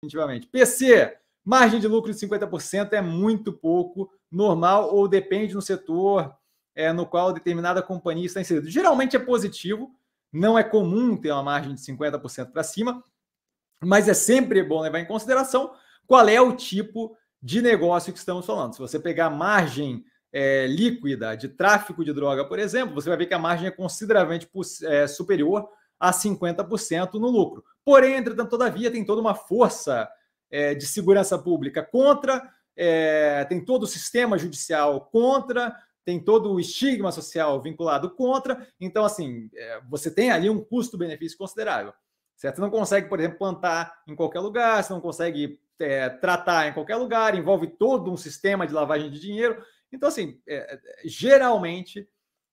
definitivamente. PC, margem de lucro de 50% é muito pouco, normal ou depende do setor é, no qual determinada companhia está inserida. Geralmente é positivo, não é comum ter uma margem de 50% para cima, mas é sempre bom levar em consideração qual é o tipo de negócio que estamos falando. Se você pegar margem é, líquida de tráfico de droga, por exemplo, você vai ver que a margem é consideravelmente é, superior a 50% no lucro. Porém, entretanto, todavia, tem toda uma força é, de segurança pública contra, é, tem todo o sistema judicial contra, tem todo o estigma social vinculado contra. Então, assim, é, você tem ali um custo-benefício considerável. Certo? Você não consegue, por exemplo, plantar em qualquer lugar, você não consegue é, tratar em qualquer lugar, envolve todo um sistema de lavagem de dinheiro. Então, assim, é, é, geralmente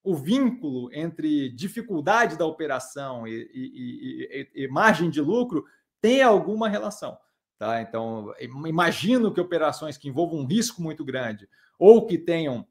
o vínculo entre dificuldade da operação e, e, e, e margem de lucro tem alguma relação. Tá? Então, imagino que operações que envolvam um risco muito grande ou que tenham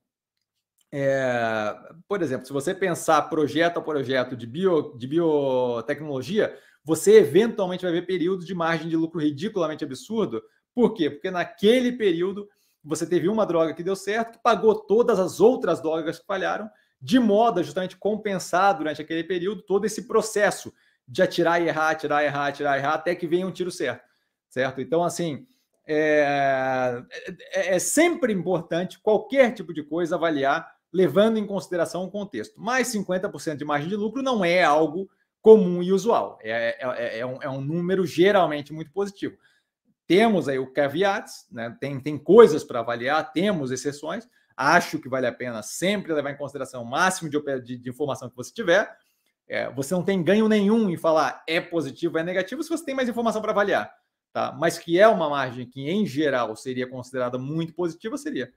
é, por exemplo, se você pensar projeto a projeto de, bio, de biotecnologia, você eventualmente vai ver períodos de margem de lucro ridiculamente absurdo. Por quê? Porque naquele período você teve uma droga que deu certo, que pagou todas as outras drogas que falharam, de modo a justamente compensar durante aquele período todo esse processo de atirar e errar, atirar, errar, atirar, errar, até que venha um tiro certo, certo? Então, assim, é, é, é, é sempre importante qualquer tipo de coisa avaliar, levando em consideração o contexto. Mais 50% de margem de lucro não é algo comum e usual, é, é, é, é um, é um número geralmente muito positivo. Temos aí o caveat, né? tem, tem coisas para avaliar, temos exceções, Acho que vale a pena sempre levar em consideração o máximo de, de, de informação que você tiver. É, você não tem ganho nenhum em falar é positivo, é negativo, se você tem mais informação para avaliar. Tá? Mas que é uma margem que, em geral, seria considerada muito positiva, seria.